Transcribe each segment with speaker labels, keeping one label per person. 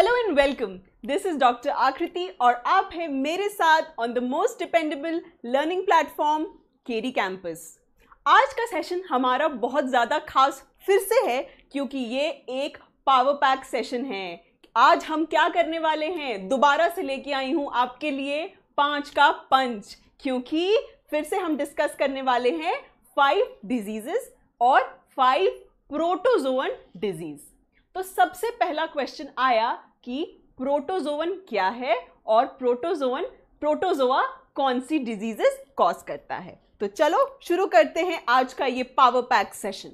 Speaker 1: hello and welcome this is doctor Akriti और आप हैं मेरे साथ on the most dependable learning platform Kerry campus आज का सेशन हमारा बहुत ज़्यादा खास फिर से है क्योंकि ये एक पावर पैक सेशन है आज हम क्या करने वाले हैं दोबारा से लेके आई हूँ आपके लिए पाँच का पंच क्योंकि फिर से हम डिस्कस करने वाले हैं फाइव डिजीजेस और फाइव प्रोटोजोअन डिजीज तो सबसे पहला क्वेश्चन आया कि प्रोटोजोवन क्या है और प्रोटोजोवन प्रोटोजोआ कौन सी डिजीजेस कॉज करता है तो चलो शुरू करते हैं आज का ये पावर पैक सेशन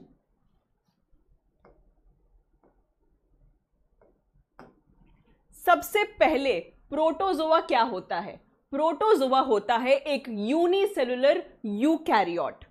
Speaker 1: सबसे पहले प्रोटोजोआ क्या होता है प्रोटोजोआ होता है एक यूनिसेलुलर यूकैरियोट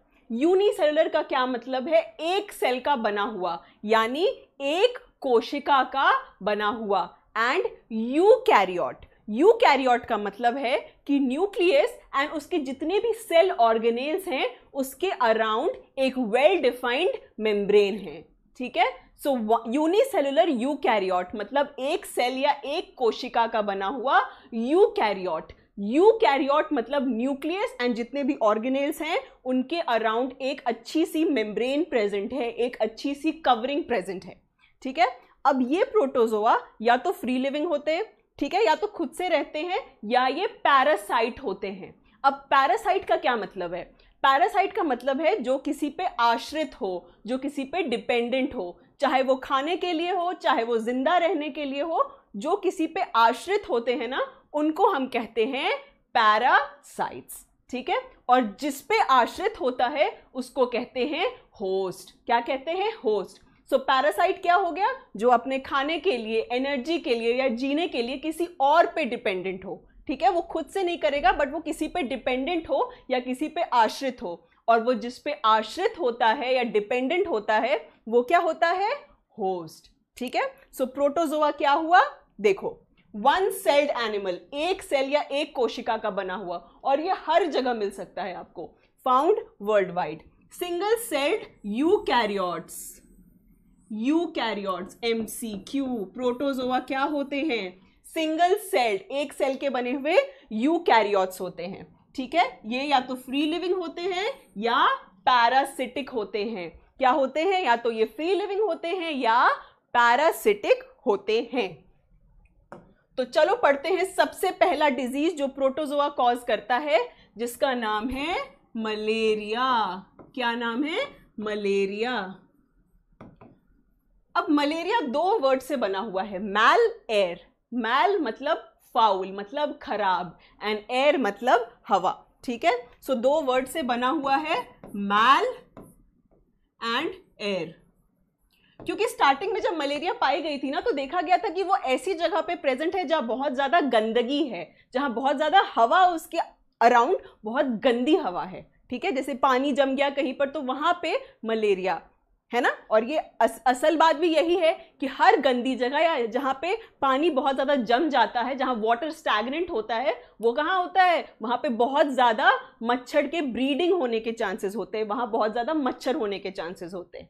Speaker 1: यूनिसेलुलर का क्या मतलब है एक सेल का बना हुआ यानी एक कोशिका का बना हुआ and eukaryote eukaryote का मतलब है कि न्यूक्लियस एंड उसके जितने भी सेल ऑर्गेनेल्स हैं उसके अराउंड एक वेल डिफाइंड मेम्ब्रेन है ठीक है सो यूनिसेलुलर यू कैरियोट मतलब एक सेल या एक कोशिका का बना हुआ यू कैरियोट यू कैरियोट मतलब न्यूक्लियस एंड जितने भी ऑर्गेनेल्स हैं उनके अराउंड एक अच्छी सी मेम्ब्रेन प्रेजेंट है एक अच्छी सी कवरिंग प्रेजेंट है ठीक है अब ये प्रोटोजोआ या तो फ्री लिविंग होते हैं ठीक है या तो खुद से रहते हैं या ये पैरासाइट होते हैं अब पैरासाइट का क्या मतलब है पैरासाइट का मतलब है जो किसी पे आश्रित हो जो किसी पे डिपेंडेंट हो चाहे वो खाने के लिए हो चाहे वो जिंदा रहने के लिए हो जो किसी पे आश्रित होते हैं ना उनको हम कहते हैं पैरासाइट्स ठीक है और जिस पे आश्रित होता है उसको कहते हैं होस्ट क्या कहते हैं होस्ट सो so, पैरासाइट क्या हो गया जो अपने खाने के लिए एनर्जी के लिए या जीने के लिए किसी और पे डिपेंडेंट हो ठीक है वो खुद से नहीं करेगा बट वो किसी पे डिपेंडेंट हो या किसी पे आश्रित हो और वो जिस पे आश्रित होता है या डिपेंडेंट होता है वो क्या होता है होस्ट ठीक है सो so, प्रोटोजोआ क्या हुआ देखो वन सेल्ड एनिमल एक सेल या एक कोशिका का बना हुआ और ये हर जगह मिल सकता है आपको found worldwide single celled eukaryotes eukaryotes M C Q protozoa क्या होते हैं सिंगल सेल्ड एक सेल के बने हुए यू कैरियॉट्स होते हैं ठीक है ये या तो फ्री लिविंग होते हैं या पैरासिटिक होते हैं क्या होते हैं या तो ये फ्री लिविंग होते हैं या पैरासिटिक होते हैं तो चलो पढ़ते हैं सबसे पहला डिजीज जो प्रोटोजोआ कॉज करता है जिसका नाम है मलेरिया क्या नाम है मलेरिया अब मलेरिया दो वर्ड से बना हुआ है मैल एयर मैल मतलब फाउल मतलब खराब एंड एयर मतलब हवा ठीक है सो so, दो वर्ड से बना हुआ है मैल एंड एयर क्योंकि स्टार्टिंग में जब मलेरिया पाई गई थी ना तो देखा गया था कि वो ऐसी जगह पे प्रेजेंट है जहां बहुत ज़्यादा गंदगी है जहां बहुत ज़्यादा हवा उसके अराउंड बहुत गंदी हवा है ठीक है जैसे पानी जम गया कहीं पर तो वहां पे मलेरिया है ना और ये अस, असल बात भी यही है कि हर गंदी जगह या जहाँ पे पानी बहुत ज़्यादा जम जाता है जहाँ वाटर स्टैगनेंट होता है वो कहाँ होता है वहाँ पे बहुत ज़्यादा मच्छर के ब्रीडिंग होने के चांसेस होते हैं वहाँ बहुत ज़्यादा मच्छर होने के चांसेस होते हैं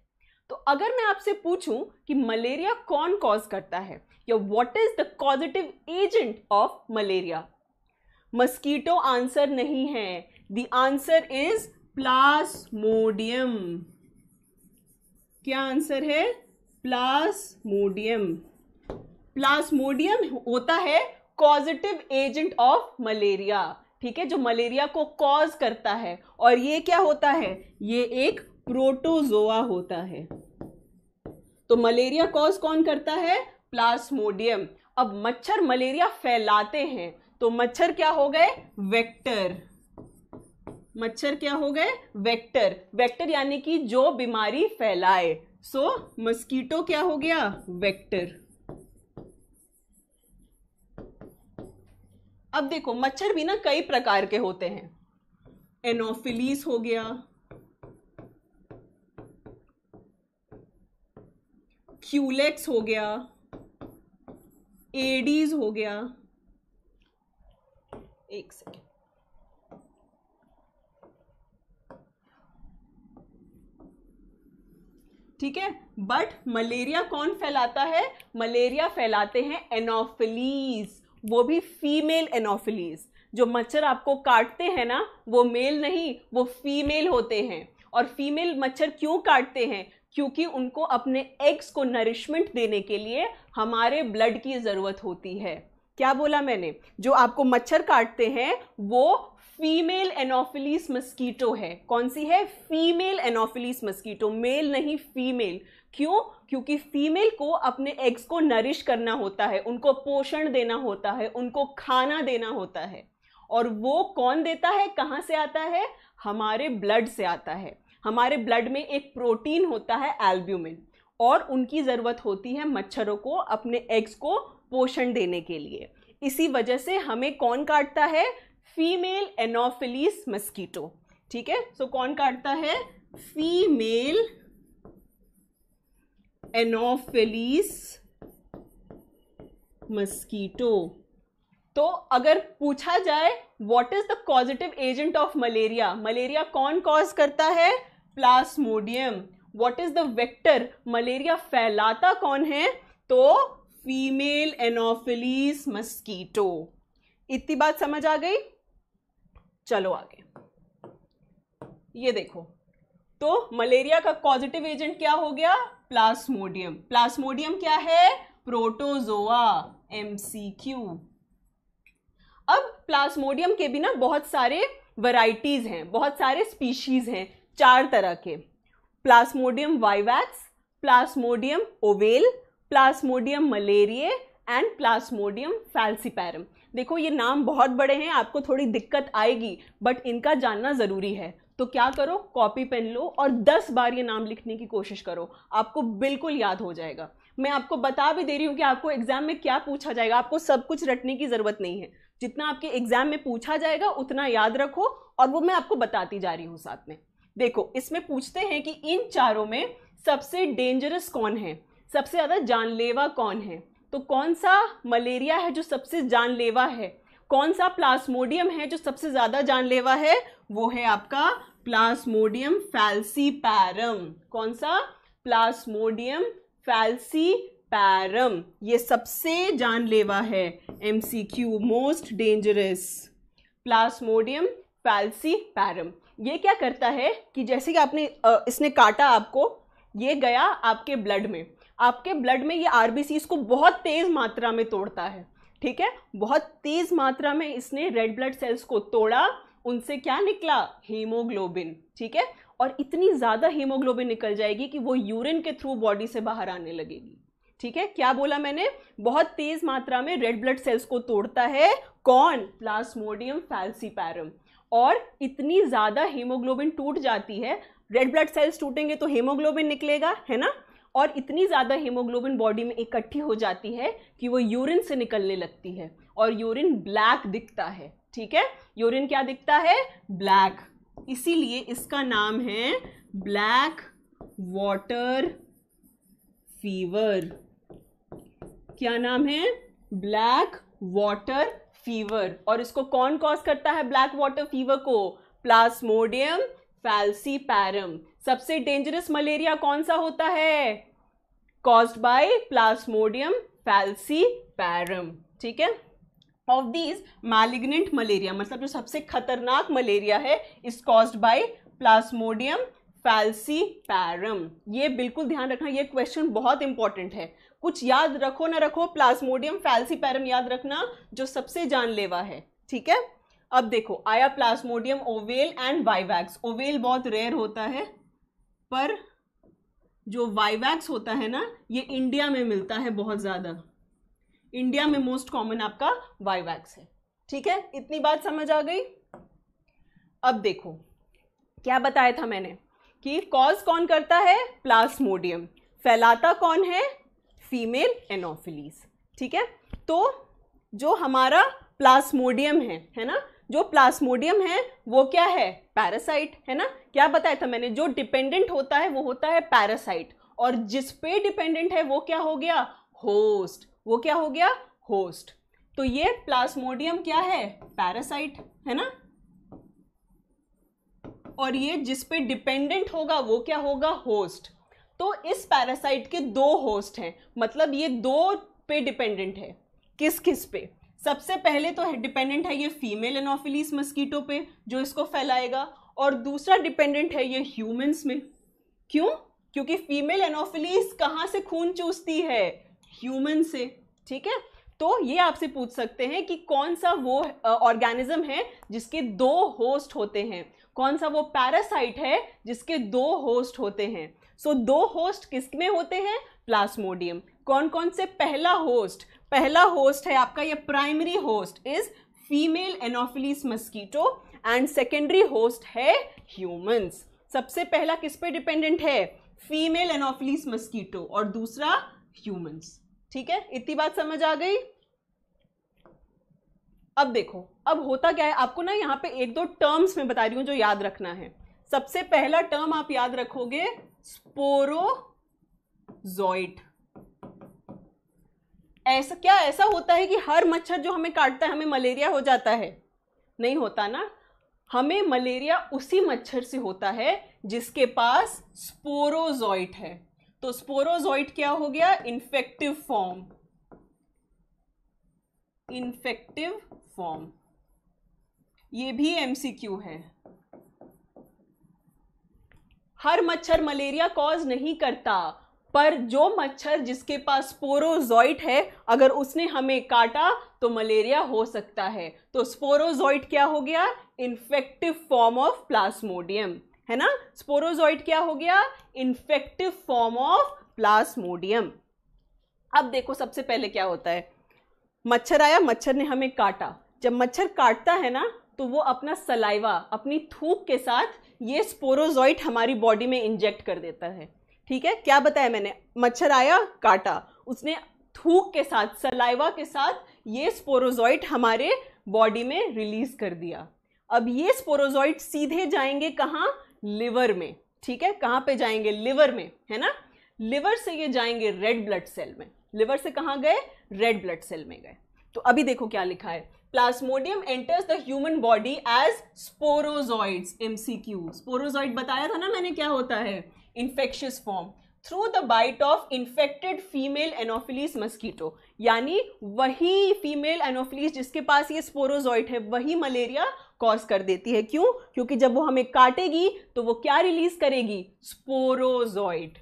Speaker 1: तो अगर मैं आपसे पूछूं कि मलेरिया कौन कॉज करता है या what is the causative agent of malaria mosquito answer नहीं है द आंसर इज प्लास्मोडियम क्या आंसर है प्लास्मोडियम प्लास्मोडियम होता है कॉजिटिव एजेंट ऑफ मलेरिया ठीक है जो मलेरिया को कॉज करता है और ये क्या होता है ये एक प्रोटोजोआ होता है तो मलेरिया कॉज कौन करता है प्लास्मोडियम अब मच्छर मलेरिया फैलाते हैं तो मच्छर क्या हो गए वेक्टर मच्छर क्या हो गए वेक्टर वेक्टर यानी कि जो बीमारी फैलाए सो so, मस्कीटो क्या हो गया वेक्टर अब देखो मच्छर भी ना कई प्रकार के होते हैं एनोफिलीस हो गया क्यूलेक्स हो गया एडीज हो गया एक सेकेंड ठीक है बट मलेरिया कौन फैलाता है मलेरिया फैलाते हैं एनोफिलीज वो भी फीमेल एनोफिलीज जो मच्छर आपको काटते हैं ना वो मेल नहीं वो फीमेल होते हैं और फीमेल मच्छर क्यों काटते हैं क्योंकि उनको अपने एग्स को नरिशमेंट देने के लिए हमारे ब्लड की ज़रूरत होती है क्या बोला मैंने जो आपको मच्छर काटते हैं वो फीमेल एनोफिलीस मस्कीटो है कौन सी है फीमेल एनोफिलीस मस्कीटो मेल नहीं फीमेल क्यों क्योंकि फीमेल को अपने एग्स को नरिश करना होता है उनको पोषण देना होता है उनको खाना देना होता है और वो कौन देता है कहाँ से आता है हमारे ब्लड से आता है हमारे ब्लड में एक प्रोटीन होता है एल्ब्यूमिन और उनकी ज़रूरत होती है मच्छरों को अपने एग्स को पोषण देने के लिए इसी वजह से हमें कौन काटता है फीमेल एनोफिलीस मस्कीटो ठीक है सो कौन काटता है फीमेल एनोफिलीस मस्कीटो तो अगर पूछा जाए what is the causative agent of malaria malaria कौन कॉज करता है plasmodium what is the vector malaria फैलाता कौन है तो फीमेल एनोफिलीस मस्कीटो इतनी बात समझ आ गई चलो आगे ये देखो तो मलेरिया का पॉजिटिव एजेंट क्या हो गया प्लास्मोडियम प्लास्मोडियम क्या है प्रोटोजोआ एमसीक्यू अब प्लास्मोडियम के भी ना बहुत सारे वराइटीज हैं बहुत सारे स्पीशीज हैं चार तरह के plasmodium vivax plasmodium ovale plasmodium malariae and plasmodium falciparum देखो ये नाम बहुत बड़े हैं आपको थोड़ी दिक्कत आएगी बट इनका जानना ज़रूरी है तो क्या करो कॉपी पेन लो और 10 बार ये नाम लिखने की कोशिश करो आपको बिल्कुल याद हो जाएगा मैं आपको बता भी दे रही हूँ कि आपको एग्ज़ाम में क्या पूछा जाएगा आपको सब कुछ रटने की ज़रूरत नहीं है जितना आपके एग्ज़ाम में पूछा जाएगा उतना याद रखो और वो मैं आपको बताती जा रही हूँ साथ में देखो इसमें पूछते हैं कि इन चारों में सबसे डेंजरस कौन है सबसे ज़्यादा जानलेवा कौन है तो कौन सा मलेरिया है जो सबसे जानलेवा है कौन सा प्लास्मोडियम है जो सबसे ज़्यादा जानलेवा है वो है आपका प्लास्मोडियम पैरम कौन सा प्लास्मोडियम पैरम ये सबसे जानलेवा है M C Q most dangerous plasmodium पैरम ये क्या करता है कि जैसे कि आपने इसने काटा आपको ये गया आपके ब्लड में आपके ब्लड में ये आरबीसी को बहुत तेज़ मात्रा में तोड़ता है ठीक है बहुत तेज़ मात्रा में इसने रेड ब्लड सेल्स को तोड़ा उनसे क्या निकला हीमोग्लोबिन ठीक है और इतनी ज़्यादा हीमोग्लोबिन निकल जाएगी कि वो यूरिन के थ्रू बॉडी से बाहर आने लगेगी ठीक है क्या बोला मैंने बहुत तेज मात्रा में रेड ब्लड सेल्स को तोड़ता है कौन प्लास्मोडियम फैल्सीपैरम और इतनी ज़्यादा हीमोग्लोबिन टूट जाती है रेड ब्लड सेल्स टूटेंगे तो हीमोग्लोबिन निकलेगा है ना और इतनी ज़्यादा हीमोग्लोबिन बॉडी में इकट्ठी हो जाती है कि वो यूरिन से निकलने लगती है और यूरिन ब्लैक दिखता है ठीक है यूरिन क्या दिखता है ब्लैक इसीलिए इसका नाम है ब्लैक वाटर फीवर क्या नाम है ब्लैक वाटर फीवर और इसको कौन कॉज करता है ब्लैक वाटर फीवर को प्लास्मोडियम फैल्सी पैरम सबसे डेंजरस मलेरिया कौन सा होता है caused by plasmodium falciparum ठीक है ऑफ दीज मैलिग्नेंट मलेरिया मतलब जो सबसे खतरनाक मलेरिया है is caused by plasmodium falciparum ये बिल्कुल ध्यान रखना ये क्वेश्चन बहुत इंपॉर्टेंट है कुछ याद रखो ना रखो प्लास्मोडियम फैल्सी पैरम याद रखना जो सबसे जानलेवा है ठीक है अब देखो आया plasmodium ovale and vivax ovale बहुत रेयर होता है पर जो वाइवैक्स होता है ना ये इंडिया में मिलता है बहुत ज़्यादा इंडिया में मोस्ट कॉमन आपका वाइवैक्स है ठीक है इतनी बात समझ आ गई अब देखो क्या बताया था मैंने कि कॉज कौन करता है प्लास्मोडियम फैलाता कौन है फीमेल एनोफिलीज ठीक है तो जो हमारा प्लास्मोडियम है है ना जो प्लास्मोडियम है वो क्या है पैरासाइट है ना क्या बताया था मैंने जो डिपेंडेंट होता है वो होता है पैरासाइट और जिस पे डिपेंडेंट है वो क्या हो गया होस्ट वो क्या हो गया होस्ट तो ये प्लास्मोडियम क्या है पैरासाइट है ना और ये जिस पे डिपेंडेंट होगा वो क्या होगा होस्ट तो इस पैरासाइट के दो होस्ट हैं मतलब ये दो पे डिपेंडेंट है किस किस पे सबसे पहले तो डिपेंडेंट है ये फीमेल एनोफिलीस मस्कीटो पे जो इसको फैलाएगा और दूसरा डिपेंडेंट है ये ह्यूमंस में क्यों क्योंकि फीमेल एनोफिलीस कहाँ से खून चूसती है ह्यूमन से ठीक है तो ये आपसे पूछ सकते हैं कि कौन सा वो ऑर्गेनिज्म है जिसके दो होस्ट होते हैं कौन सा वो पैरासाइट है जिसके दो होस्ट होते हैं सो so, दो होस्ट किसमें होते हैं प्लास्मोडियम कौन कौन से पहला होस्ट पहला होस्ट है आपका ये primary host is female anopheles mosquito and secondary host है ह्यूमंस सबसे पहला किस पे डिपेंडेंट है फीमेल एनोफिलीस मस्कीटो और दूसरा ह्यूमंस ठीक है इतनी बात समझ आ गई अब देखो अब होता क्या है आपको ना यहाँ पे एक दो टर्म्स में बता रही हूँ जो याद रखना है सबसे पहला टर्म आप याद रखोगे स्पोरोजॉइट ऐसा क्या ऐसा होता है कि हर मच्छर जो हमें काटता है हमें मलेरिया हो जाता है नहीं होता ना हमें मलेरिया उसी मच्छर से होता है जिसके पास स्पोरोजॉइट है तो स्पोरोजॉइट क्या हो गया इन्फेक्टिव फॉर्म इन्फेक्टिव फॉर्म ये भी एमसीक्यू है हर मच्छर मलेरिया कॉज नहीं करता पर जो मच्छर जिसके पास स्पोरोजॉइट है अगर उसने हमें काटा तो मलेरिया हो सकता है तो स्पोरोजॉइट क्या हो गया इन्फेक्टिव फॉर्म ऑफ प्लास्मोडियम है ना स्पोरोजॉइट क्या हो गया इन्फेक्टिव फॉर्म ऑफ प्लास्मोडियम अब देखो सबसे पहले क्या होता है मच्छर आया मच्छर ने हमें काटा जब मच्छर काटता है ना तो वो अपना सलाइवा अपनी थूक के साथ ये स्पोरोजॉइट हमारी बॉडी में इंजेक्ट कर देता है ठीक है क्या बताया मैंने मच्छर आया काटा उसने थूक के साथ सलाइवा के साथ ये स्पोरोजॉइट हमारे बॉडी में रिलीज कर दिया अब ये स्पोरोजॉइट सीधे जाएंगे कहाँ लिवर में ठीक है कहाँ पे जाएंगे लिवर में है ना लिवर से ये जाएंगे रेड ब्लड सेल में लिवर से कहाँ गए रेड ब्लड सेल में गए तो अभी देखो क्या लिखा है plasmodium enters the human body as sporozoites MCQ sporozoite बताया था ना मैंने क्या होता है infectious form through the bite of infected female anopheles mosquito यानी वही फीमेल एनोफिलीस जिसके पास ये स्पोरोजॉइट है वही मलेरिया कॉज कर देती है क्यों क्योंकि जब वो हमें काटेगी तो वो क्या रिलीज करेगी sporozoite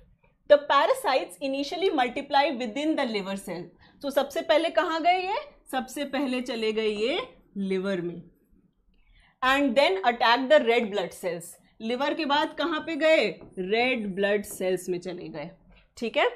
Speaker 1: the parasites initially multiply within the liver cell तो सबसे पहले कहाँ गए ये सबसे पहले चले गए ये लिवर में and then attack the red blood cells liver के बाद कहाँ पे गए रेड ब्लड सेल्स में चले गए ठीक है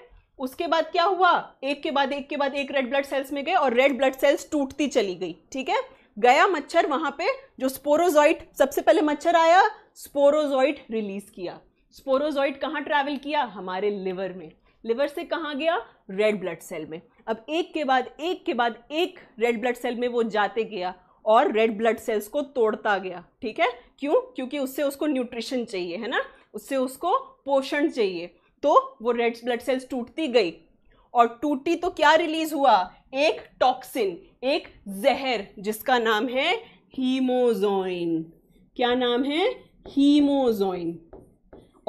Speaker 1: उसके बाद क्या हुआ एक के बाद एक के बाद एक रेड ब्लड सेल्स में गए और रेड ब्लड सेल्स टूटती चली गई ठीक है गया मच्छर वहां पे जो स्पोरोजॉइट सबसे पहले मच्छर आया स्पोरोजॉइट रिलीज किया स्पोरोजॉइट कहाँ ट्रैवल किया हमारे लिवर में लिवर से कहाँ गया रेड ब्लड सेल में अब एक के बाद एक के बाद एक रेड ब्लड सेल में वो जाते गया और रेड ब्लड सेल्स को तोड़ता गया ठीक है क्यों क्योंकि उससे उसको न्यूट्रिशन चाहिए है ना उससे उसको पोषण चाहिए तो वो रेड ब्लड सेल्स टूटती गई और टूटी तो क्या रिलीज हुआ एक टॉक्सिन एक जहर जिसका नाम है हीमोजोइन क्या नाम है हीमोजोइन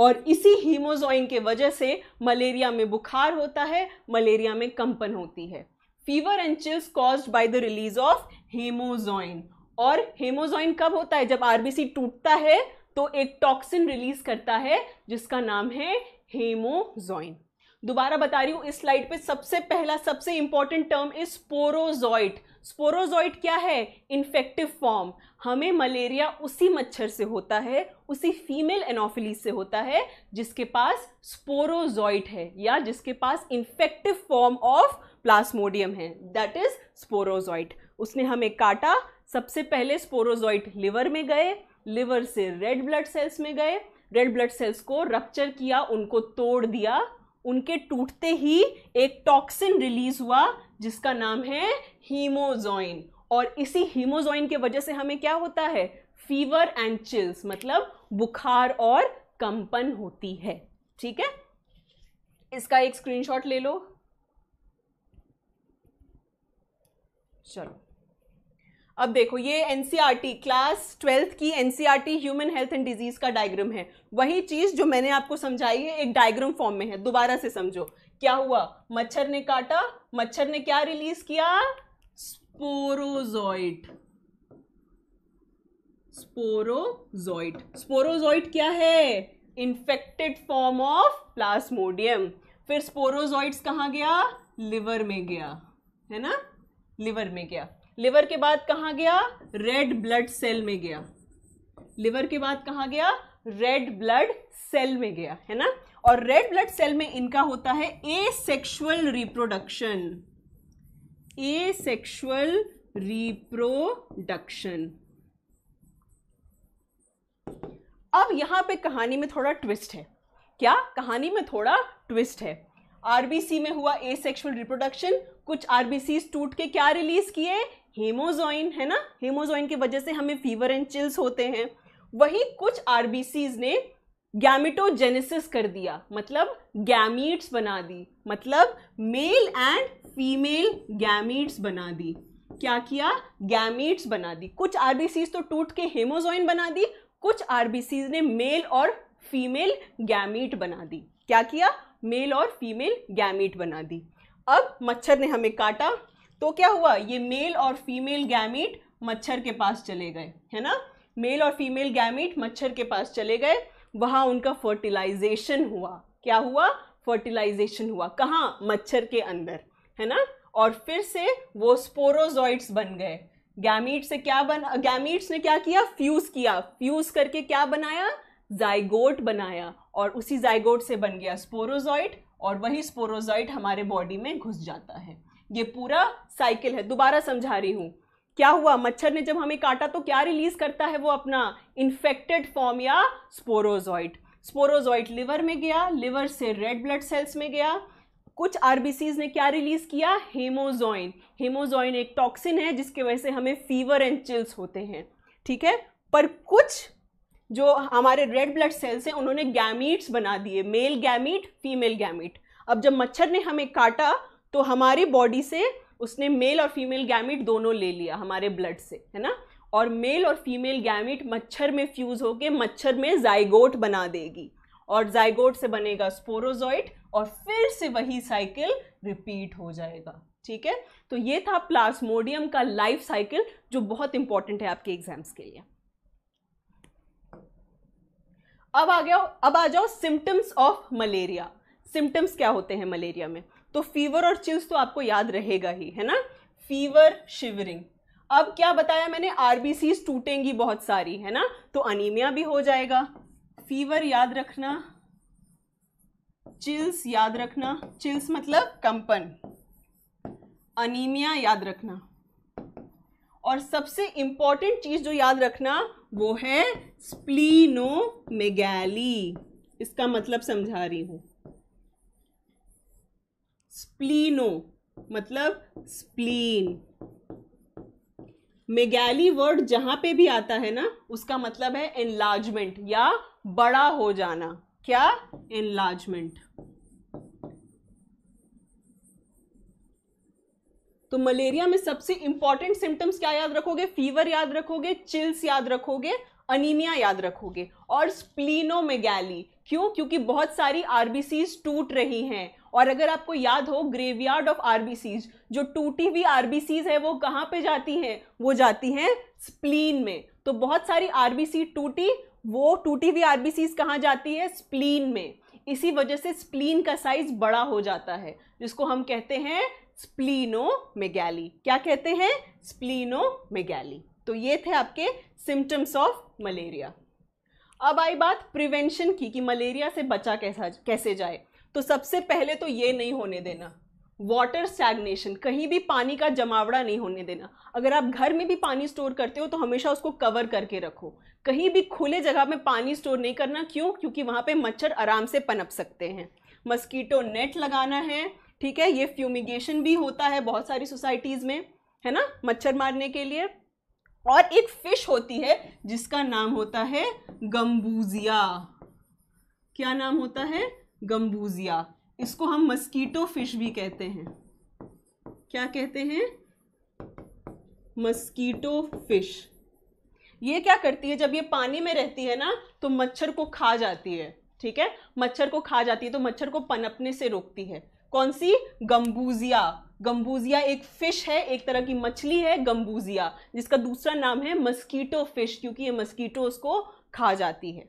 Speaker 1: और इसी हीमोजोइन के वजह से मलेरिया में बुखार होता है मलेरिया में कंपन होती है fever and chills caused by the release of haemozoin और हेमोजोइन कब होता है जब आरबीसी टूटता है तो एक टॉक्सिन रिलीज करता है जिसका नाम है हेमोजोइन दोबारा बता रही हूँ इस स्लाइड पे सबसे पहला सबसे important term is sporozoite sporozoite क्या है इन्फेक्टिव फॉर्म हमें मलेरिया उसी मच्छर से होता है उसी फीमेल एनोफिलीज से होता है जिसके पास स्पोरोजॉइट है या जिसके पास इन्फेक्टिव फॉर्म ऑफ प्लास्मोडियम है दैट इज स्पोरोजॉइट उसने हमें काटा सबसे पहले स्पोरोजॉइट लिवर में गए लिवर से रेड ब्लड सेल्स में गए रेड ब्लड सेल्स को रक्चर किया उनको तोड़ दिया उनके टूटते ही एक टॉक्सिन रिलीज हुआ जिसका नाम है हीमोजॉइन और इसी हीमोजॉइन के वजह से हमें क्या होता है फीवर एंड चिल्स मतलब बुखार और कंपन होती है ठीक है इसका एक स्क्रीनशॉट ले लो चलो अब देखो ये एनसीईआरटी क्लास ट्वेल्थ की NCERT human health and disease का डायग्राम है वही चीज जो मैंने आपको समझाई है एक डायग्राम फॉर्म में है दोबारा से समझो क्या हुआ मच्छर ने काटा मच्छर ने क्या रिलीज किया स्पोरोजॉइट स्पोरोजॉइट स्पोरोजॉइट क्या है इन्फेक्टेड फॉर्म ऑफ प्लास्मोडियम फिर स्पोरोजोइट्स कहाँ गया लिवर में गया है ना लिवर में गया लिवर के बाद कहा गया रेड ब्लड सेल में गया लिवर के बाद कहा गया रेड ब्लड सेल में गया है ना और रेड ब्लड सेल में इनका होता है asexual reproduction asexual reproduction अब यहां पे कहानी में थोड़ा ट्विस्ट है क्या कहानी में थोड़ा ट्विस्ट है आरबीसी में हुआ ए सेक्शुअल रिप्रोडक्शन कुछ आरबीसी टूट के क्या रिलीज किए हेमोजोइन है ना हेमोजोइन की वजह से हमें फीवर एंड चिल्स होते हैं वहीं कुछ आर ने गैमिटोजेनेसिस कर दिया मतलब गैमीट्स बना दी मतलब मेल एंड फीमेल गैमीट्स बना दी क्या किया गैमीट्स बना दी कुछ आर तो टूट के हेमोजोइन बना दी कुछ आर ने मेल और फीमेल गैमीट बना दी क्या किया मेल और फीमेल गैमीट बना दी अब मच्छर ने हमें काटा तो क्या हुआ ये मेल और फीमेल गैमीट मच्छर के पास चले गए है ना मेल और फीमेल गैमीट मच्छर के पास चले गए वहाँ उनका फर्टिलाइजेशन हुआ क्या हुआ फर्टिलाइजेशन हुआ कहाँ मच्छर के अंदर है ना और फिर से वो स्पोरोजॉइड्स बन गए गैमीट से क्या बन गैमीट्स ने क्या किया फ्यूज़ किया फ्यूज़ करके क्या बनाया जाइगोट बनाया और उसी जाइगोट से बन गया स्पोरोजॉइट और वही स्पोरोजॉइट हमारे बॉडी में घुस जाता है ये पूरा साइकिल है दोबारा समझा रही हूँ क्या हुआ मच्छर ने जब हमें काटा तो क्या रिलीज करता है वो अपना इन्फेक्टेड फॉर्म या स्पोरोजॉइट स्पोरोजॉइट लिवर में गया लिवर से रेड ब्लड सेल्स में गया कुछ आरबीसीज ने क्या रिलीज किया हेमोजॉइन हेमोजॉइन एक टॉक्सिन है जिसके वजह से हमें फीवर एंड चिल्स होते हैं ठीक है पर कुछ जो हमारे रेड ब्लड सेल्स हैं उन्होंने गैमीट्स बना दिए मेल गैमीट फीमेल गैमीट अब जब मच्छर ने हमें काटा तो हमारी बॉडी से उसने मेल और फीमेल गैमिट दोनों ले लिया हमारे ब्लड से है ना और मेल और फीमेल गैमिट मच्छर में फ्यूज़ होके मच्छर में जाइगोट बना देगी और जाइगोट से बनेगा स्पोरोजॉइट और फिर से वही साइकिल रिपीट हो जाएगा ठीक है तो ये था प्लास्मोडियम का लाइफ साइकिल जो बहुत इंपॉर्टेंट है आपके एग्जाम्स के लिए अब आ गया अब आ जाओ सिम्टम्स ऑफ मलेरिया सिम्टम्स क्या होते हैं मलेरिया में तो फीवर और चिल्स तो आपको याद रहेगा ही है ना फीवर शिवरिंग अब क्या बताया मैंने आरबीसीज टूटेंगी बहुत सारी है ना तो अनीमिया भी हो जाएगा फीवर याद रखना चिल्स याद रखना चिल्स मतलब कंपन अनीमिया याद रखना और सबसे इंपॉर्टेंट चीज जो याद रखना वो है स्प्लीनोमेगैली इसका मतलब समझा रही हूं स्प्लीनो मतलब स्प्लीन मेगैली वर्ड जहां पे भी आता है ना उसका मतलब है एनलार्जमेंट या बड़ा हो जाना क्या एनलार्जमेंट तो मलेरिया में सबसे इंपॉर्टेंट सिम्टम्स क्या याद रखोगे फीवर याद रखोगे चिल्स याद रखोगे अनीमिया याद रखोगे और स्प्लीनो मेगैली क्यों क्योंकि बहुत सारी आरबीसीज टूट रही हैं और अगर आपको याद हो ग्रेवयार्ड ऑफ आरबीसीज जो टूटी हुई आरबीसीज है वो कहाँ पे जाती हैं वो जाती हैं स्प्लीन में तो बहुत सारी आरबीसी टूटी वो टूटी हुई आरबीसीज कहाँ जाती है स्प्लीन में इसी वजह से स्प्लीन का साइज बड़ा हो जाता है जिसको हम कहते हैं स्प्लीनो मेगैली क्या कहते हैं स्प्लीनो मेगैली तो ये थे आपके सिम्टम्स ऑफ मलेरिया अब आई बात प्रिवेंशन की कि मलेरिया से बचा कैसा कैसे जाए तो सबसे पहले तो ये नहीं होने देना वाटर स्टैग्नेशन कहीं भी पानी का जमावड़ा नहीं होने देना अगर आप घर में भी पानी स्टोर करते हो तो हमेशा उसको कवर करके रखो कहीं भी खुले जगह में पानी स्टोर नहीं करना क्यों क्योंकि वहाँ पे मच्छर आराम से पनप सकते हैं मस्कीटो नेट लगाना है ठीक है ये फ्यूमिगेशन भी होता है बहुत सारी सोसाइटीज़ में है ना मच्छर मारने के लिए और एक फिश होती है जिसका नाम होता है गम्बूजिया क्या नाम होता है गम्बूजिया इसको हम मस्कीटो फिश भी कहते हैं क्या कहते हैं मस्कीटो फिश ये क्या करती है जब ये पानी में रहती है ना तो मच्छर को खा जाती है ठीक है मच्छर को खा जाती है तो मच्छर को पनपने से रोकती है कौन सी गम्बूजिया गम्बूजिया एक फिश है एक तरह की मछली है गम्बूजिया जिसका दूसरा नाम है मस्कीटो फिश क्योंकि ये मस्कीटो उसको खा जाती है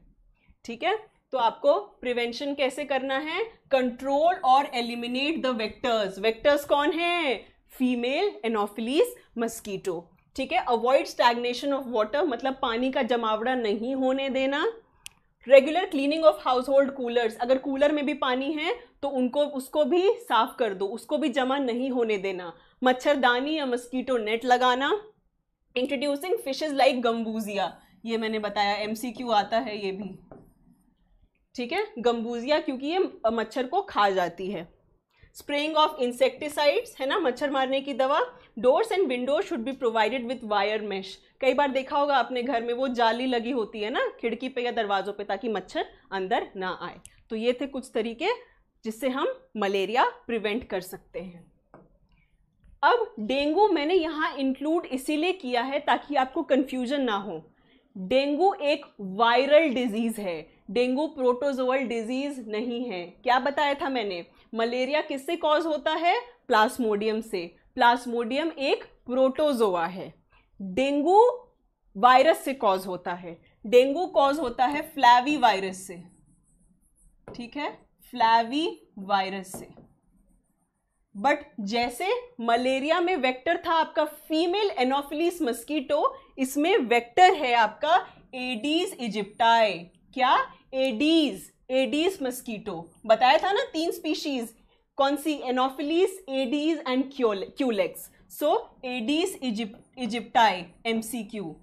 Speaker 1: ठीक है तो आपको प्रिवेंशन कैसे करना है कंट्रोल और एलिमिनेट द वेक्टर्स वेक्टर्स कौन है फीमेल एनोफिलीस मस्कीटो ठीक है अवॉइड स्टैग्नेशन ऑफ वाटर मतलब पानी का जमावड़ा नहीं होने देना regular cleaning of household coolers अगर कूलर में भी पानी है तो उनको उसको भी साफ कर दो उसको भी जमा नहीं होने देना मच्छरदानी या मस्कीटो नेट लगाना इंट्रोड्यूसिंग फिशेज लाइक गम्बूजिया ये मैंने बताया क्यू आता है ये भी ठीक है गम्बूजिया क्योंकि ये मच्छर को खा जाती है स्प्रेइंग ऑफ इंसेक्टिसाइड्स है ना मच्छर मारने की दवा doors and windows should be provided with wire mesh कई बार देखा होगा अपने घर में वो जाली लगी होती है ना खिड़की पे या दरवाज़ों पे ताकि मच्छर अंदर ना आए तो ये थे कुछ तरीके जिससे हम मलेरिया प्रिवेंट कर सकते हैं अब डेंगू मैंने यहाँ इंक्लूड इसीलिए किया है ताकि आपको कन्फ्यूजन ना हो डेंगू एक वायरल डिजीज़ है डेंगू प्रोटोजोअल डिजीज नहीं है क्या बताया था मैंने मलेरिया किससे कॉज होता है प्लास्मोडियम से प्लास्मोडियम एक प्रोटोजोआ है डेंगू वायरस से कॉज होता है डेंगू कॉज होता है फ्लैवी वायरस से ठीक है फ्लैवी वायरस से बट जैसे मलेरिया में वेक्टर था आपका फीमेल एनोफिलिस मस्कीटो इसमें वेक्टर है आपका एडीज इजिप्टाई क्या एडीज एडीज मस्कीटो बताया था ना तीन स्पीशीज कौन सी anopheles aedes and culex so aedes aegypti MCQ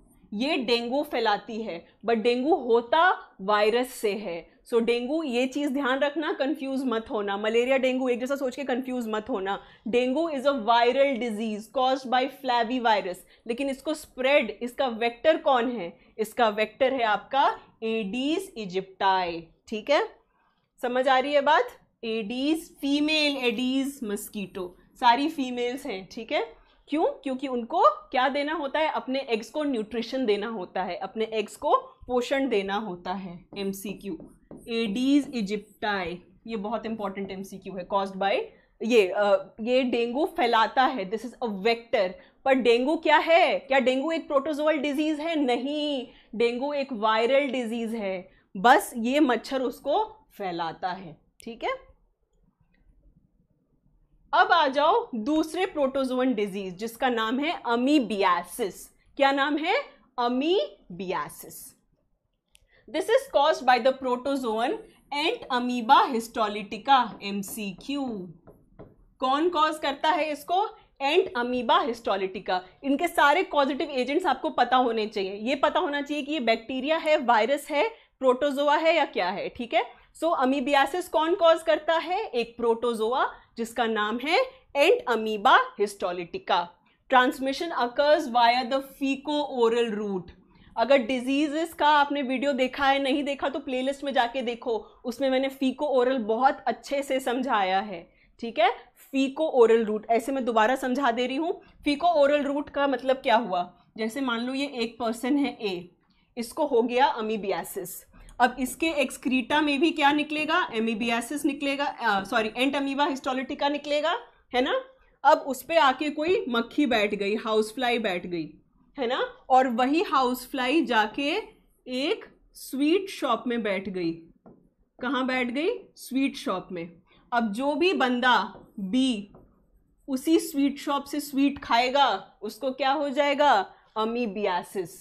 Speaker 1: ये डेंगू फैलाती है बट डेंगू होता वायरस से है सो so, डेंगू ये चीज़ ध्यान रखना कंफ्यूज मत होना मलेरिया डेंगू एक जैसा सोच के कंफ्यूज मत होना dengue is a viral disease cause by flavivirus लेकिन इसको स्प्रेड इसका वेक्टर कौन है इसका वेक्टर है आपका एडीज इजिप्टाई ठीक है समझ आ रही है बात एडीज फीमेल एडीज मस्कीटो सारी फीमेल्स हैं ठीक है क्यों क्योंकि उनको क्या देना होता है अपने एग्स को न्यूट्रिशन देना होता है अपने एग्स को पोषण देना होता है M C Q aedes aegypti ये बहुत इंपॉर्टेंट एम सी क्यू है कॉज्ड बाय ये ये डेंगू फैलाता है दिस इज अ वेक्टर पर डेंगू क्या है क्या डेंगू एक प्रोटोजोअल डिजीज़ है नहीं डेंगू एक वायरल डिजीज़ है बस ये मच्छर उसको फैलाता है ठीक है अब आ जाओ दूसरे प्रोटोजोअन डिजीज जिसका नाम है अमीबियासिस क्या नाम है amoebiasis this is cause by the protozoan entamoeba histolytica MCQ कौन कॉज करता है इसको एंड अमीबा हिस्टोलिटिका इनके सारे पॉजिटिव एजेंट्स आपको पता होने चाहिए ये पता होना चाहिए कि ये बैक्टीरिया है वायरस है प्रोटोजोआ है या क्या है ठीक है सो so, अमीबियासिस कौन कॉज करता है एक प्रोटोजोआ जिसका नाम है entamoeba histolytica transmission occurs via the faeco oral route अगर डिजीजेस का आपने वीडियो देखा है नहीं देखा तो प्लेलिस्ट में जाके देखो उसमें मैंने फीको ओरल बहुत अच्छे से समझाया है ठीक है फीको ओरल रूट ऐसे मैं दोबारा समझा दे रही हूँ फीको ओरल रूट का मतलब क्या हुआ जैसे मान लो ये एक पर्सन है ए इसको हो गया अमीबियासिस अब इसके एक्सक्रीटा में भी क्या निकलेगा एमीबियासिस निकलेगा सॉरी एंट अमीबा हिस्टोलिटिका निकलेगा है ना अब उस पर आके कोई मक्खी बैठ गई हाउस फ्लाई बैठ गई है ना और वही हाउस फ्लाई जाके एक स्वीट शॉप में बैठ गई कहाँ बैठ गई स्वीट शॉप में अब जो भी बंदा बी उसी स्वीट शॉप से स्वीट खाएगा उसको क्या हो जाएगा अमीबियासिस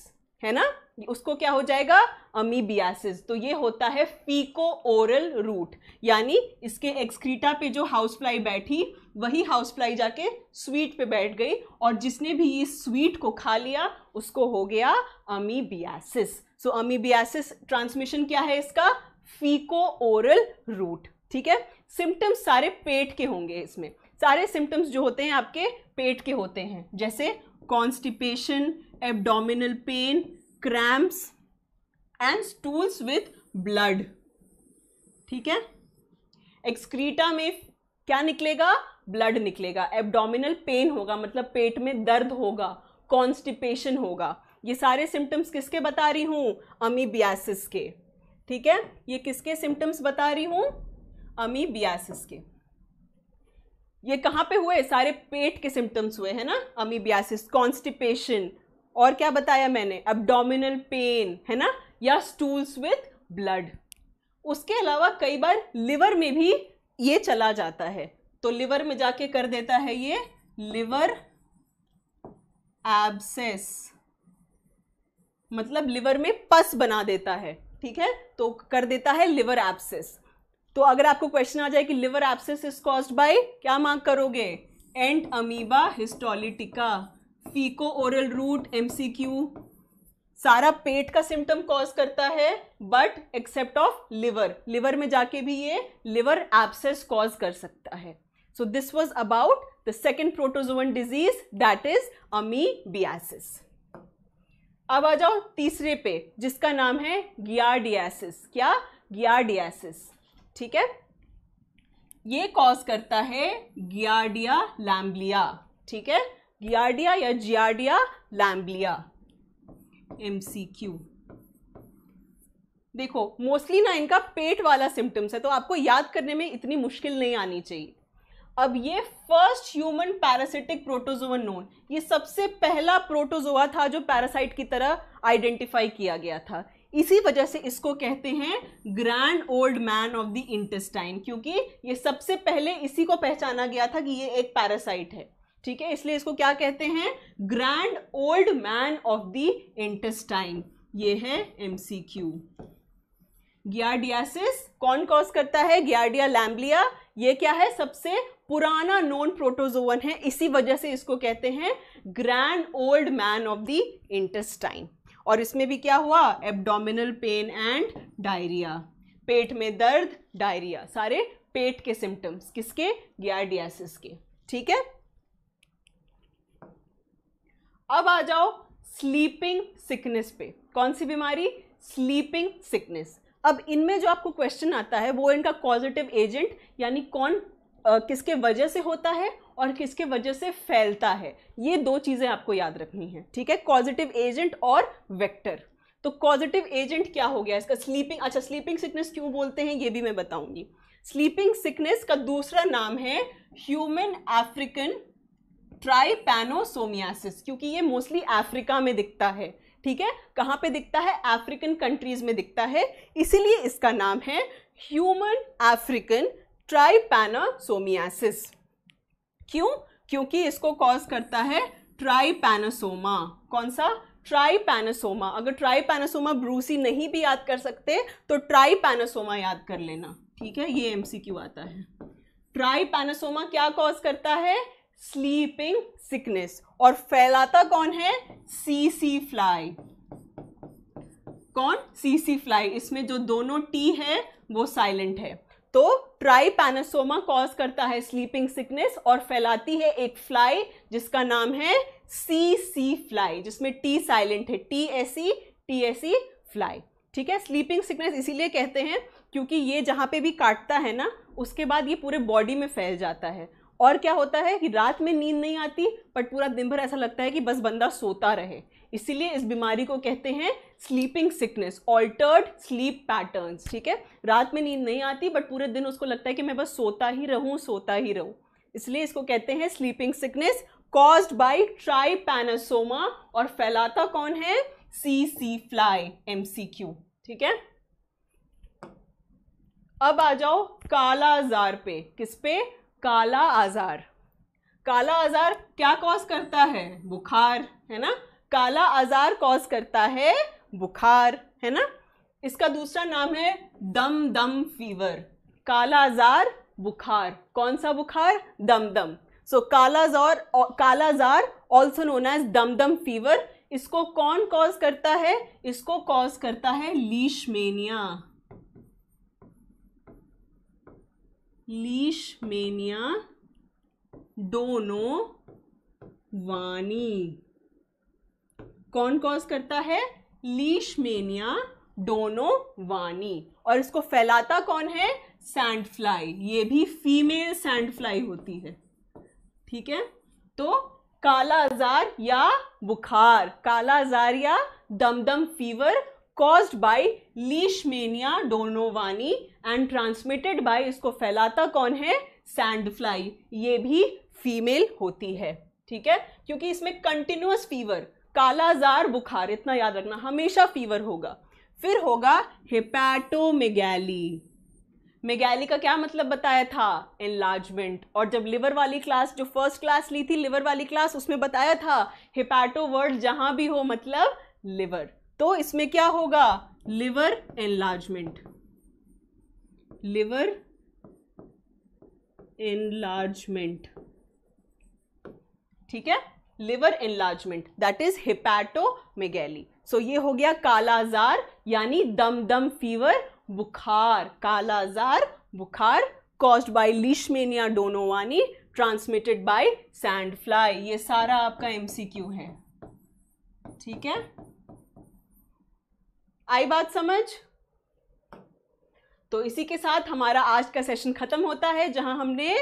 Speaker 1: है ना उसको क्या हो जाएगा अमीबियासिस तो ये होता है फीको ओरल रूट यानी इसके एक्सक्रीटा पे जो हाउस फ्लाई बैठी वही हाउस फ्लाई जाके स्वीट पे बैठ गई और जिसने भी इस स्वीट को खा लिया उसको हो गया अमीबियासिस सो अमीबियासिस ट्रांसमिशन क्या है इसका फीको ओरल रूट ठीक है सिम्टम्स सारे पेट के होंगे इसमें सारे सिम्टम्स जो होते हैं आपके पेट के होते हैं जैसे constipation abdominal pain cramps and stools with blood ठीक है एक्सक्रीटा में क्या निकलेगा ब्लड निकलेगा एबडोमिनल पेन होगा मतलब पेट में दर्द होगा कॉन्स्टिपेशन होगा ये सारे सिम्टम्स किसके बता रही हूँ अमीबियासिस के ठीक है ये किसके सिम्टम्स बता रही हूँ अमीबियासिस के ये कहाँ पे हुए सारे पेट के सिम्टम्स हुए है ना अमीबियासिस कॉन्स्टिपेशन और क्या बताया मैंने एब्डोमिनल पेन है ना या स्टूल्स विथ ब्लड उसके अलावा कई बार लिवर में भी ये चला जाता है तो लिवर में जाके कर देता है ये लिवर एब्सेस मतलब लिवर में पस बना देता है ठीक है तो कर देता है लिवर एब्सेस तो अगर आपको क्वेश्चन आ जाए कि liver abscess is cause by क्या मार्क करोगे entamoeba histolytica faeco oral route MCQ सारा पेट का सिम्टम कॉज करता है but except of liver liver में जाके भी ये लिवर एप्सिस कॉज कर सकता है so this was about the second protozoan disease that is amoebiasis अब आ जाओ तीसरे पे जिसका नाम है गियाडियासिस क्या गियाडियासिस ठीक है ये कॉज करता है गियाडिया लैम्बलिया ठीक है गियाडिया या giardia lamblia M C Q देखो मोस्टली ना इनका पेट वाला सिम्टम्स है तो आपको याद करने में इतनी मुश्किल नहीं आनी चाहिए अब ये first human parasitic protozoa known ये सबसे पहला प्रोटोजोआ था जो पैरासाइट की तरह आइडेंटिफाई किया गया था इसी वजह से इसको कहते हैं grand old man of the intestine क्योंकि ये सबसे पहले इसी को पहचाना गया था कि ये एक पैरासाइट है ठीक है इसलिए इसको क्या कहते हैं grand old man of the intestine ये है एमसीक्यू गियाडियासिस कौन कॉज करता है गियाडिया लैम्बलिया ये क्या है सबसे पुराना नॉन प्रोटोजोवन है इसी वजह से इसको कहते हैं grand old man of the intestine और इसमें भी क्या हुआ एब्डोमिनल पेन एंड डायरिया पेट में दर्द डायरिया सारे पेट के सिम्टम्स किसके गियाडियासिस के ठीक है अब आ जाओ स्लीपिंग सिकनेस पे कौन सी बीमारी स्लीपिंग सिकनेस अब इनमें जो आपको क्वेश्चन आता है वो इनका कॉजिटिव एजेंट यानी कौन आ, किसके वजह से होता है और किसके वजह से फैलता है ये दो चीज़ें आपको याद रखनी है ठीक है पॉजिटिव एजेंट और वेक्टर तो पॉजिटिव एजेंट क्या हो गया इसका स्लीपिंग अच्छा स्लीपिंग सिकनेस क्यों बोलते हैं ये भी मैं बताऊंगी स्लीपिंग सिकनेस का दूसरा नाम है ह्यूमन अफ्रीकन ट्राईपैनोसोमियासिस क्योंकि ये मोस्टली अफ्रीका में दिखता है ठीक है कहाँ पे दिखता है अफ्रीकन कंट्रीज में दिखता है इसीलिए इसका नाम है ह्यूमन अफ्रीकन ट्राईपैनोसोमियासिस क्यों क्योंकि इसको कॉज करता है ट्राईपैनोसोमा कौन सा ट्राईपैनोसोमा अगर ट्राईपैनोसोमा ब्रूसी नहीं भी याद कर सकते तो ट्राईपैनोसोमा याद कर लेना ठीक है ये एमसीक्यू आता है ट्राईपैनोसोमा क्या कॉज करता है स्लीपिंग सिकनेस और फैलाता कौन है सी सी फ्लाई कौन सी सी फ्लाई इसमें जो दोनों टी है वो साइलेंट है तो ट्राई पैनासोमा कॉज करता है स्लीपिंग सिकनेस और फैलाती है एक फ्लाई जिसका नाम है सी सी फ्लाई जिसमें टी साइलेंट है T S C T S C fly ठीक है स्लीपिंग सिकनेस इसीलिए कहते हैं क्योंकि ये जहाँ पे भी काटता है ना उसके बाद ये पूरे बॉडी में फैल जाता है और क्या होता है कि रात में नींद नहीं आती बट पूरा दिन भर ऐसा लगता है कि बस बंदा सोता रहे इसीलिए इस बीमारी को कहते हैं sleeping sickness altered sleep patterns ठीक है रात में नींद नहीं आती बट पूरे दिन उसको लगता है कि मैं बस सोता ही रहूं सोता ही रहूं इसलिए इसको कहते हैं sleeping sickness caused by trypanosoma और फैलाता कौन है सी सी फ्लाई एम सी क्यू ठीक है अब आ जाओ काला आजार पे किस पे काला आजार काला आजार क्या कॉज करता है बुखार है ना काला आजार कॉज करता है बुखार है ना इसका दूसरा नाम है दम दम फीवर काला आजार बुखार कौन सा बुखार दम दम सो काला जार काला जार ऑल्सो नोन एज दम दम फीवर इसको कौन कॉज करता है इसको कॉज करता है लीशमेनिया लीशमेनिया डोनो वानी कौन कॉज करता है लीशमेनिया डोनो वानी और इसको फैलाता कौन है सैंड फ्लाई ये भी फीमेल सैंड फ्लाई होती है ठीक है तो काला आजार या बुखार काला आजार या Dumdum fever caused by leishmania donovani and transmitted by इसको फैलाता कौन है सैंड फ्लाई ये भी फीमेल होती है ठीक है क्योंकि इसमें कंटिन्यूस फीवर कालाजार बुखार इतना याद रखना हमेशा फीवर होगा फिर होगा हेपैटोमेगैली मेगैली का क्या मतलब बताया था एनलार्जमेंट और जब लिवर वाली क्लास जो फर्स्ट क्लास ली थी लिवर वाली क्लास उसमें बताया था हिपैटो वर्ड जहां भी हो मतलब लिवर तो इसमें क्या होगा लिवर एनलार्जमेंट लिवर एनलार्जमेंट ठीक है liver enlargement that is megaly so ये हो गया कालाजार यानी दम दम फीवर बुखार कालाजार बुखार caused by leishmania donovani transmitted by sand fly ये सारा आपका एमसीक्यू है ठीक है आई बात समझ तो इसी के साथ हमारा आज का सेशन खत्म होता है जहां हमने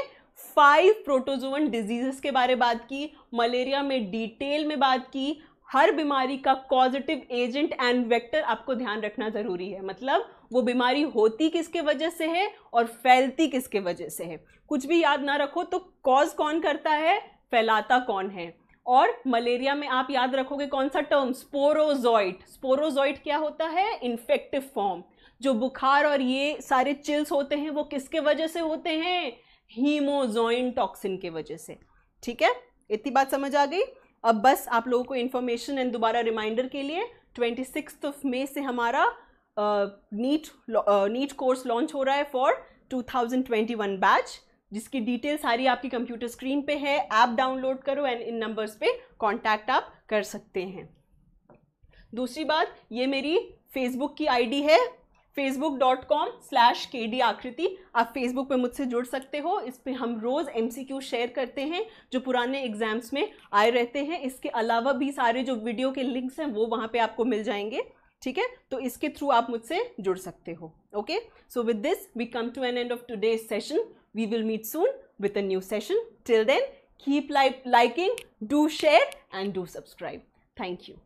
Speaker 1: फाइव प्रोटोजोवन डिजीजेस के बारे बात की मलेरिया में डिटेल में बात की हर बीमारी का कॉजिटिव एजेंट एंड वेक्टर आपको ध्यान रखना ज़रूरी है मतलब वो बीमारी होती किसके वजह से है और फैलती किसके वजह से है कुछ भी याद ना रखो तो कॉज कौन करता है फैलाता कौन है और मलेरिया में आप याद रखोगे कौन सा टर्म स्पोरोजॉइट स्पोरोजॉइट क्या होता है इन्फेक्टिव फॉर्म जो बुखार और ये सारे चिल्स होते हैं वो किसके वजह से होते हैं हीमोजोइन टॉक्सिन के वजह से ठीक है इतनी बात समझ आ गई अब बस आप लोगों को इन्फॉर्मेशन एंड दोबारा रिमाइंडर के लिए ट्वेंटी सिक्स ऑफ मे से हमारा नीट नीट कोर्स लॉन्च हो रहा है फॉर 2021 बैच जिसकी डिटेल सारी आपकी कंप्यूटर स्क्रीन पे है ऐप डाउनलोड करो एंड इन नंबर्स पे कांटेक्ट आप कर सकते हैं दूसरी बात ये मेरी फेसबुक की आईडी है Facebook dot com slash K D Aakriti आप फेसबुक पे मुझसे जुड़ सकते हो इस पर हम रोज़ एम सी क्यू शेयर करते हैं जो पुराने एग्जाम्स में आए रहते हैं इसके अलावा भी सारे जो वीडियो के लिंक्स हैं वो वहाँ पे आपको मिल जाएंगे ठीक है तो इसके थ्रू आप मुझसे जुड़ सकते हो okay so with this we come to an end of today session we will meet soon with a new session till then keep like liking do share and do subscribe thank you